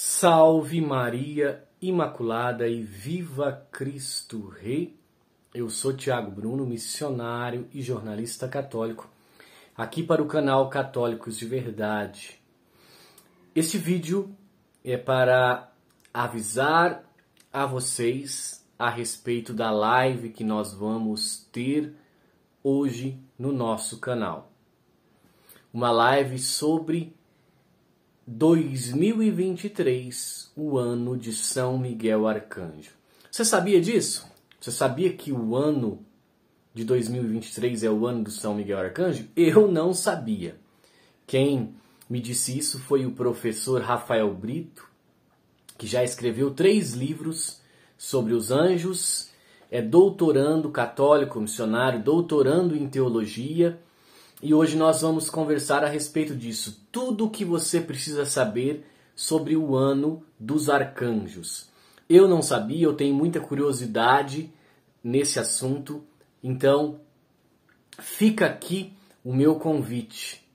Salve Maria Imaculada e Viva Cristo Rei! Eu sou Tiago Bruno, missionário e jornalista católico, aqui para o canal Católicos de Verdade. Este vídeo é para avisar a vocês a respeito da live que nós vamos ter hoje no nosso canal. Uma live sobre 2023, o ano de São Miguel Arcanjo. Você sabia disso? Você sabia que o ano de 2023 é o ano do São Miguel Arcanjo? Eu não sabia. Quem me disse isso foi o professor Rafael Brito, que já escreveu três livros sobre os anjos, é doutorando católico, missionário, doutorando em teologia e hoje nós vamos conversar a respeito disso. Tudo o que você precisa saber sobre o ano dos arcanjos. Eu não sabia, eu tenho muita curiosidade nesse assunto, então fica aqui o meu convite.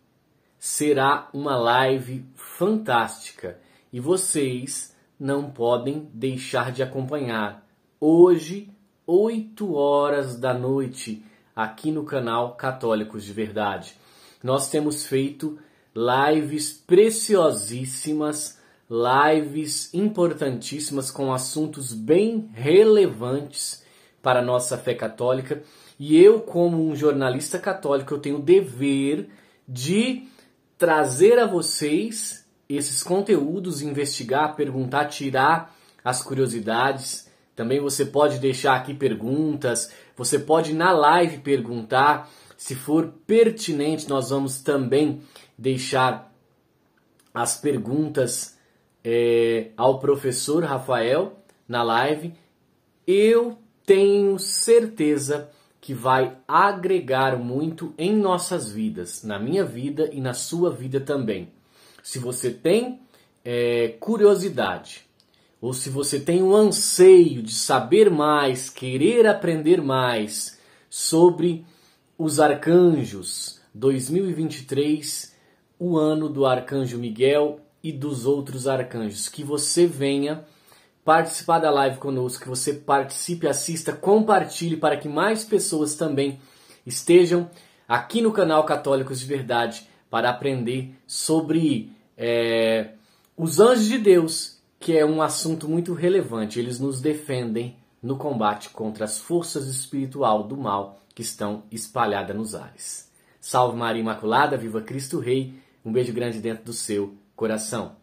Será uma live fantástica e vocês não podem deixar de acompanhar. Hoje, 8 horas da noite, aqui no canal Católicos de Verdade. Nós temos feito lives preciosíssimas, lives importantíssimas com assuntos bem relevantes para a nossa fé católica. E eu, como um jornalista católico, eu tenho o dever de trazer a vocês esses conteúdos, investigar, perguntar, tirar as curiosidades, também você pode deixar aqui perguntas, você pode na live perguntar. Se for pertinente, nós vamos também deixar as perguntas é, ao professor Rafael na live. Eu tenho certeza que vai agregar muito em nossas vidas, na minha vida e na sua vida também. Se você tem é, curiosidade, ou se você tem um anseio de saber mais, querer aprender mais sobre os arcanjos 2023, o ano do arcanjo Miguel e dos outros arcanjos, que você venha participar da live conosco, que você participe, assista, compartilhe para que mais pessoas também estejam aqui no canal Católicos de Verdade para aprender sobre é, os anjos de Deus que é um assunto muito relevante. Eles nos defendem no combate contra as forças espiritual do mal que estão espalhadas nos ares. Salve Maria Imaculada, viva Cristo Rei. Um beijo grande dentro do seu coração.